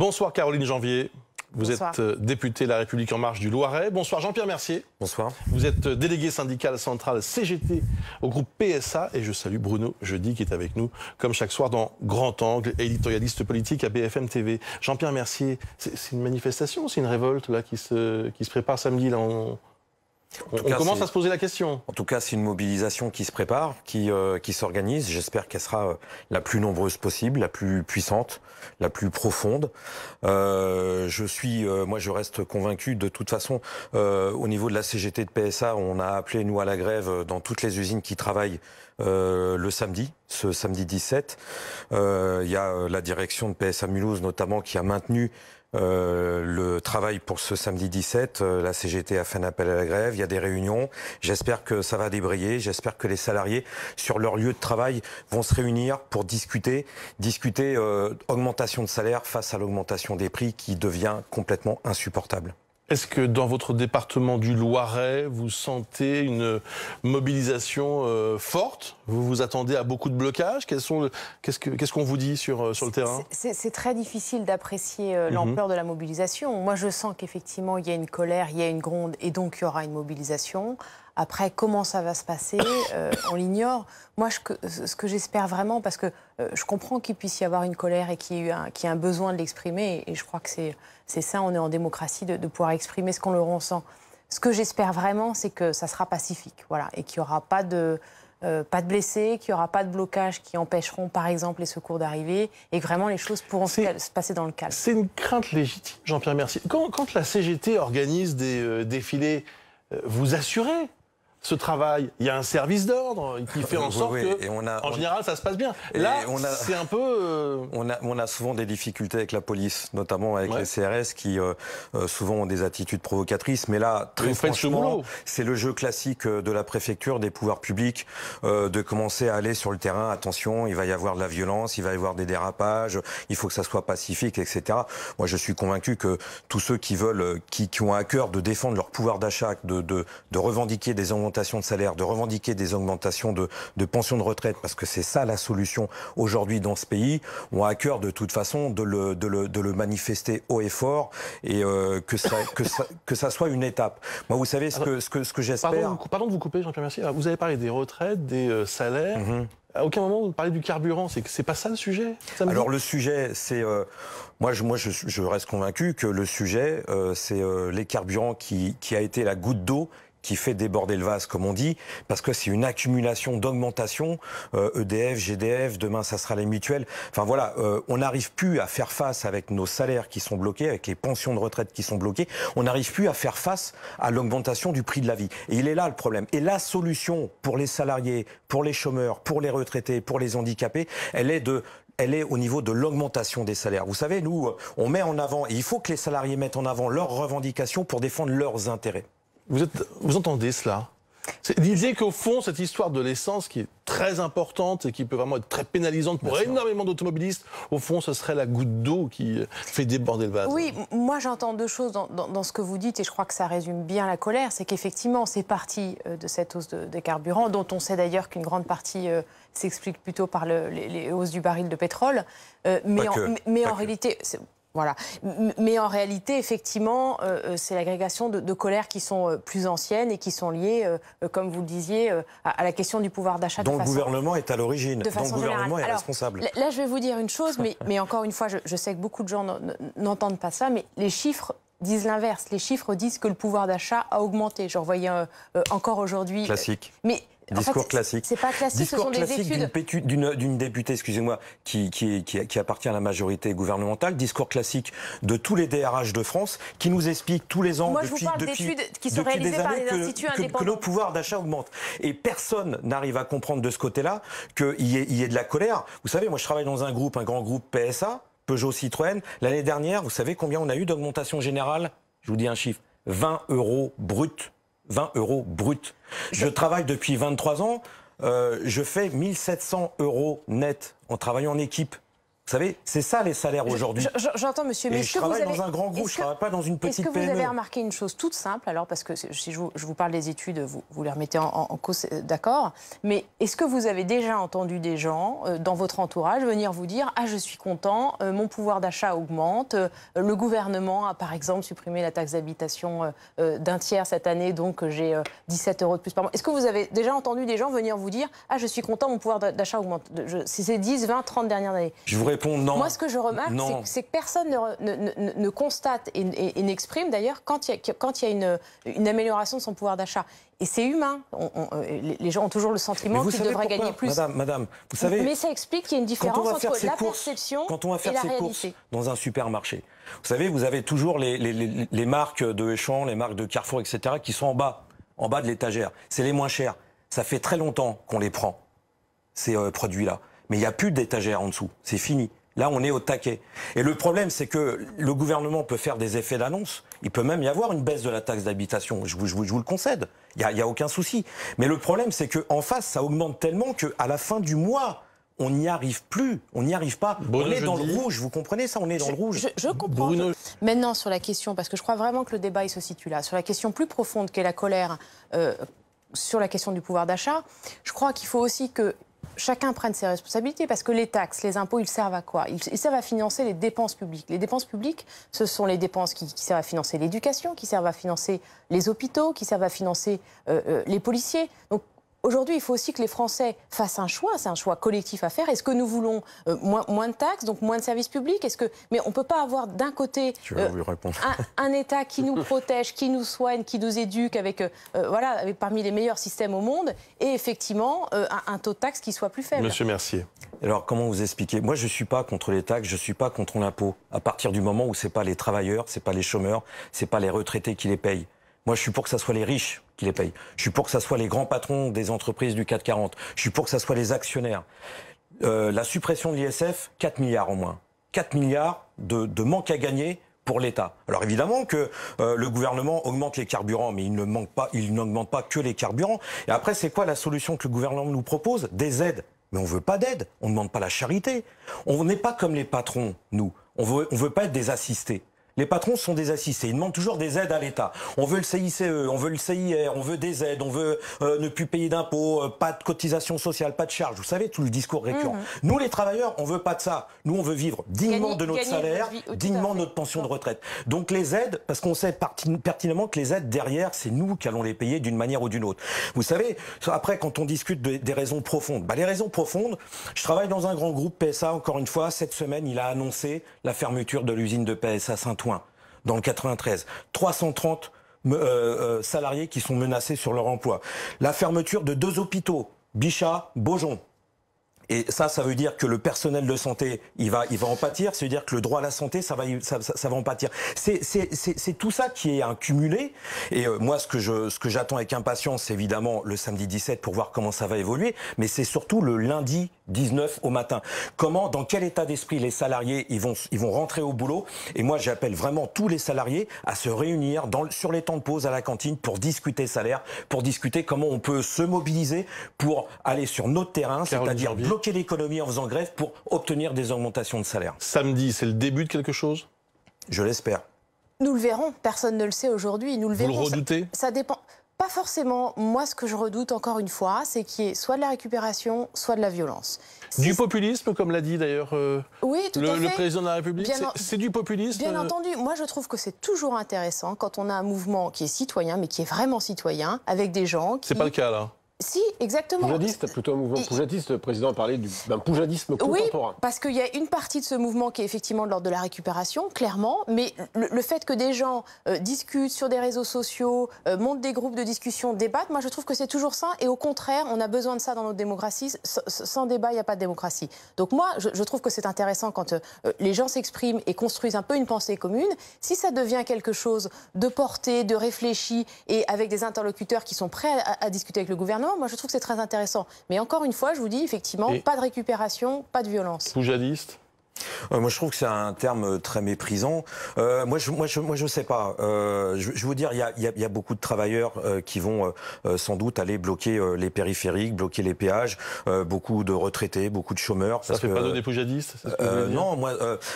Bonsoir Caroline Janvier. Vous êtes euh, députée La République En Marche du Loiret. Bonsoir Jean-Pierre Mercier. Bonsoir. Vous êtes euh, délégué syndical central CGT au groupe PSA et je salue Bruno Jeudi qui est avec nous comme chaque soir dans Grand Angle, éditorialiste politique à BFM TV. Jean-Pierre Mercier, c'est une manifestation, c'est une révolte là qui se, qui se prépare samedi là, on, commence à se poser la question. En tout cas, c'est une mobilisation qui se prépare, qui, euh, qui s'organise. J'espère qu'elle sera euh, la plus nombreuse possible, la plus puissante, la plus profonde. Euh, je suis, moi, je reste convaincu. De toute façon, au niveau de la CGT de PSA, on a appelé nous à la grève dans toutes les usines qui travaillent le samedi, ce samedi 17. Il y a la direction de PSA Mulhouse notamment qui a maintenu euh, le travail pour ce samedi 17. Euh, la CGT a fait un appel à la grève. Il y a des réunions. J'espère que ça va débrayer. J'espère que les salariés sur leur lieu de travail vont se réunir pour discuter, discuter euh, augmentation de salaire face à l'augmentation des prix qui devient complètement insupportable. Est-ce que dans votre département du Loiret, vous sentez une mobilisation euh, forte Vous vous attendez à beaucoup de blocages Qu'est-ce qu'on vous dit sur, euh, le terrain C'est très difficile d'apprécier euh, mhm. l'ampleur de la mobilisation. Moi, je sens qu'effectivement, il y a une colère, il y a une gronde, et donc il y aura une mobilisation. Après, comment ça va se passer, euh, on l'ignore. Moi, ce que j'espère vraiment, parce que euh, je comprends qu'il puisse y avoir une colère et qu'il y ait un, besoin de l'exprimer, et, je crois que c'est ça, on est en démocratie, de, pouvoir exprimer ce qu'on le ressent. Ce que j'espère vraiment, c'est que ça sera pacifique, voilà, et qu'il n'y aura pas de, euh, pas de blessés, qu'il n'y aura pas de blocages qui empêcheront, par exemple, les secours d'arriver, et que vraiment les choses pourront se passer dans le calme. C'est une crainte légitime, Jean-Pierre Mercier. Quand, la CGT organise des défilés, vous assurez ce travail, il y a un service d'ordre qui fait en sorte que, en général, ça se passe bien. Et Là, c'est un peu. Euh, on, a, on a souvent des difficultés avec la police, notamment avec les CRS qui euh, euh, souvent ont des attitudes provocatrices. Mais là, très franchement, c'est le jeu classique de la préfecture, des pouvoirs publics, de commencer à aller sur le terrain. Attention, il va y avoir de la violence, il va y avoir des dérapages, il faut que ça soit pacifique, etc. Moi, je suis convaincu que tous ceux qui veulent, qui, ont à cœur de défendre leur pouvoir d'achat, de, de revendiquer des de salaire, de revendiquer des augmentations de, de pensions de retraite, parce que c'est ça la solution aujourd'hui dans ce pays, ont à cœur de toute façon de le, de le, de le manifester haut et fort et euh, que, ça, que, ça, que ça soit une étape. Moi, vous savez ce ah bah, que, ce que, ce que j'espère. Pardon, de vous couper, Jean-Pierre Mercier. Vous avez parlé des retraites, des euh, salaires. Mm-hmm. À aucun moment vous parlez du carburant, c'est que c'est pas ça le sujet. Alors le sujet, c'est euh, moi, je, moi je, reste convaincu que le sujet, c'est les carburants qui, qui a été la goutte d'eau qui fait déborder le vase, comme on dit, parce que c'est une accumulation d'augmentation, EDF, euh, e GDF, demain ça sera les mutuelles. Enfin voilà, euh, on n'arrive plus à faire face avec nos salaires qui sont bloqués, avec les pensions de retraite qui sont bloquées, on n'arrive plus à faire face à l'augmentation du prix de la vie. Et il est là le problème. Et la solution pour les salariés, pour les chômeurs, pour les retraités, pour les handicapés, elle est de elle est au niveau de l'augmentation des salaires. Vous savez, nous, euh, on met en avant, et il faut que les salariés mettent en avant leurs revendications pour défendre leurs intérêts. Vous, entendez cela disiez qu'au fond, cette histoire de l'essence qui est très importante et qui peut vraiment être très pénalisante pour énormément d'automobilistes, au fond, ce serait la goutte d'eau qui euh, fait déborder le vase. Oui, moi j'entends deux choses dans, ce que vous dites et je crois que ça résume bien la colère, c'est qu'effectivement, c'est parti euh, de cette hausse des de carburants, dont on sait d'ailleurs qu'une grande partie euh, s'explique plutôt par les, hausses du baril de pétrole. mais, mais en, réalité, voilà. Mais en réalité, effectivement, euh, euh, c'est l'agrégation de, colères qui sont euh, plus anciennes et qui sont liées, comme vous le disiez, à, la question du pouvoir d'achat. Dont le gouvernement est à l'origine, dont le gouvernement est responsable. Là, je vais vous dire une chose, mais, encore une fois, je sais que beaucoup de gens n'entendent pas ça, mais les chiffres disent l'inverse. Les chiffres disent que le pouvoir d'achat a augmenté. J'en voyais euh, euh, encore aujourd'hui. Euh, classique. Mais Discours classique. C'est pas classique, ce sont classique des études. D'une députée, excusez-moi, qui, qui, appartient à la majorité gouvernementale. Discours classique de tous les DRH de France qui nous explique tous les ans Moi, depuis, depuis, qui sont par instituts que, que, que, le d'achat augmentent. Et personne n'arrive à comprendre de ce côté-là qu'il y, y, ait de la colère. Vous savez, moi je travaille dans un groupe, un grand groupe PSA, Peugeot Citroën. L'année dernière, vous savez combien on a eu d'augmentation générale Je vous dis un chiffre 20 euros brut. 20 euros brut. Je travaille depuis 23 ans. Euh, je fais 1700 euros net en travaillant en équipe. Vous savez, c'est ça les salaires aujourd'hui. J'entends, monsieur, mais je travaille vous dans un grand groupe, je travaille pas dans une petite Est-ce que vous avez e. remarqué une chose toute simple, alors, parce que si je vous, parle des études, vous, vous les remettez en, cause, euh, d'accord, mais est-ce que vous avez déjà entendu des gens euh, dans votre entourage venir vous dire Ah, je suis content, euh, mon pouvoir d'achat augmente, le gouvernement a par exemple supprimé la taxe d'habitation d'un tiers cette année, donc j'ai 17 euros de plus par mois. Est-ce que vous avez déjà entendu des gens venir vous dire Ah, je suis content, mon pouvoir d'achat augmente Si c'est 10, 20, 30 dernières années moi, ce que je remarque, c'est que personne ne, constate et, n'exprime d'ailleurs quand il y a, une, amélioration de son pouvoir d'achat. Et c'est humain. Euh, les gens ont toujours le sentiment qu'ils devraient gagner plus. Madame, vous savez. Mais ça explique qu'il y a une différence entre la perception quand on va faire et ses réalité. dans un supermarché. Vous savez, vous avez toujours les, marques de Auchan, les marques de Carrefour, etc., qui sont en bas, en bas de l'étagère. C'est les moins chers. Ça fait très longtemps qu'on les prend, ces euh, produits-là mais il n'y a plus d'étagère en dessous. C'est fini. Là, on est au taquet. Et le problème, c'est que le gouvernement peut faire des effets d'annonce. Il peut même y avoir une baisse de la taxe d'habitation. Je vous, je, vous, le concède. Il n'y a, aucun souci. Mais le problème, c'est qu'en face, ça augmente tellement qu'à la fin du mois, on n'y arrive plus. On n'y arrive pas. on est dans le rouge. Vous comprenez ça On est dans le rouge. Je, comprends. Maintenant, sur la question, parce que je crois vraiment que le débat, il se situe là, sur la question plus profonde qu'est la colère. Euh, sur la question du pouvoir d'achat, je crois qu'il faut aussi que chacun prenne ses responsabilités parce que les taxes, les impôts, ils servent à quoi ils, servent à financer les dépenses publiques. Les dépenses publiques, ce sont les dépenses qui, servent à financer l'éducation, qui servent à financer les hôpitaux, qui servent à financer euh, euh, les policiers. Aujourd'hui, il faut aussi que les Français fassent un choix, c'est un choix collectif à faire. Est-ce que nous voulons euh, moins, de taxes, donc moins de services publics Est-ce que mais on ne peut pas avoir d'un côté euh, un, État qui nous protège, qui nous soigne, qui nous éduque, avec euh, voilà, parmi les meilleurs systèmes au monde, et effectivement un, taux de taxes qui soit plus faible. Monsieur Mercier. Alors comment vous expliquez Moi, je ne suis pas contre les taxes, je ne suis pas contre l'impôt. À partir du moment où ce c'est pas les travailleurs, ce c'est pas les chômeurs, c'est pas les retraités qui les payent. Moi, je suis pour que ce soit les riches les payent. Je suis pour que ça soit les grands patrons des entreprises du CAC 40. Je suis pour que ça soit les actionnaires. Euh, la suppression de l'ISF, 4 milliards au moins. 4 milliards de, manque à gagner pour l'État. Alors évidemment que euh, le gouvernement augmente les carburants, mais il ne manque pas, il n'augmente pas que les carburants. Et après, c'est quoi la solution que le gouvernement nous propose Des aides. Mais on ne veut pas d'aide, on ne demande pas la charité. On n'est pas comme les patrons, nous. On veut, ne veut pas être des assistés. Les patrons sont des assistés. Ils demandent toujours des aides à l'État. On veut le CICE, on veut le CIR, on veut des aides, on veut euh, ne plus payer d'impôts, euh, pas de cotisation sociale, pas de charges. Vous savez, tout le discours récurrent. Mhm. Nous, les travailleurs, on veut pas de ça. Nous, on veut vivre dignement de notre salaire, dignement de notre pension de retraite. Donc les aides, parce qu'on sait pertinemment que les aides, derrière, c'est nous qui allons les payer d'une manière ou d'une autre. Vous savez, après, quand on discute des raisons profondes, bah, les raisons profondes, je travaille dans un grand groupe PSA, encore une fois, cette semaine, il a annoncé la fermeture de l'usine de PSA saint dans le 93. 330 euh, euh, salariés qui sont menacés sur leur emploi. La fermeture de deux hôpitaux, Bichat, Beaujon, et ça, ça veut dire que le personnel de santé, il va, il va en pâtir. Ça veut dire que le droit à la santé, ça va, ça, ça va en pâtir. C'est tout ça qui est accumulé. Et euh, moi, ce que je, ce que j'attends avec impatience, c'est évidemment le samedi 17 pour voir comment ça va évoluer. Mais c'est surtout le lundi 19 au matin. Comment, dans quel état d'esprit les salariés, ils vont, ils vont rentrer au boulot. Et moi, j'appelle vraiment tous les salariés à se réunir dans, sur les temps de pause à la cantine pour discuter salaire, pour discuter comment on peut se mobiliser pour aller sur notre terrain, c'est-à-dire bloquer bloquer l'économie en faisant grève pour obtenir des augmentations de salaire. Samedi, c'est le début de quelque chose Je l'espère. Nous le verrons, personne ne le sait aujourd'hui. Nous le Vous verrons. le redoutez ça, dépend. Pas forcément. Moi, ce que je redoute, encore une fois, c'est qu'il y ait soit de la récupération, soit de la violence. Du populisme, comme l'a dit d'ailleurs euh, le, président de la République. C'est du populisme. Bien euh, entendu. Moi, je trouve que c'est toujours intéressant quand on a un mouvement qui est citoyen, mais qui est vraiment citoyen, avec des gens qui. C'est pas le cas, là. Si, exactement. Poujadiste, plutôt un mouvement poujadiste. Le président a parlé d'un du, poujadisme contemporain. Oui, parce qu'il y a une partie de ce mouvement qui est effectivement de l'ordre de la récupération, clairement. Mais le, fait que des gens euh, discutent sur des réseaux sociaux, euh, montent des groupes de discussion, débattent, moi je trouve que c'est toujours sain. Et au contraire, on a besoin de ça dans notre démocratie. sans débat, il n'y a pas de démocratie. Donc moi, je, trouve que c'est intéressant quand euh, les gens s'expriment et construisent un peu une pensée commune. Si ça devient quelque chose de porté, de réfléchi et avec des interlocuteurs qui sont prêts à, à discuter avec le gouvernement, moi je trouve que c'est très intéressant. Mais encore une fois, je vous dis, effectivement, pas de récupération, pas de violence. Poujadiste euh, moi, je trouve que c'est un terme euh, très méprisant. Euh, moi, je, moi, je, sais pas. je, je vous dire, il y a, beaucoup de travailleurs qui vont sans doute aller bloquer les périphériques, bloquer les péages. beaucoup de retraités, beaucoup de chômeurs. Ça ne fait pas donner poujadistes Non, moi,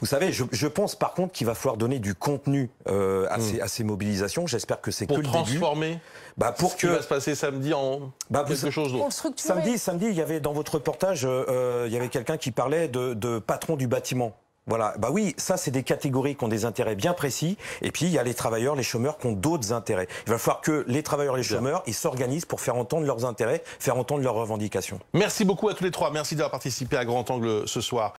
vous savez, je, pense par contre qu'il va falloir donner du contenu à, hmm. ces, à, ces, mobilisations. J'espère que c'est que le début. Pour transformer. Bah pour Ce que... qui va se passer samedi en bah quelque chose d'autre. Samedi, samedi, il y avait dans votre reportage, euh, euh, il y avait quelqu'un qui parlait de, de patron du bâtiment. Voilà, bah oui, ça c'est des catégories qui ont des intérêts bien précis, et puis il y a les travailleurs, les chômeurs qui ont d'autres intérêts. Il va falloir que les travailleurs les chômeurs, ils s'organisent pour faire entendre leurs intérêts, faire entendre leurs revendications. Merci beaucoup à tous les trois, merci d'avoir participé à Grand Angle ce soir.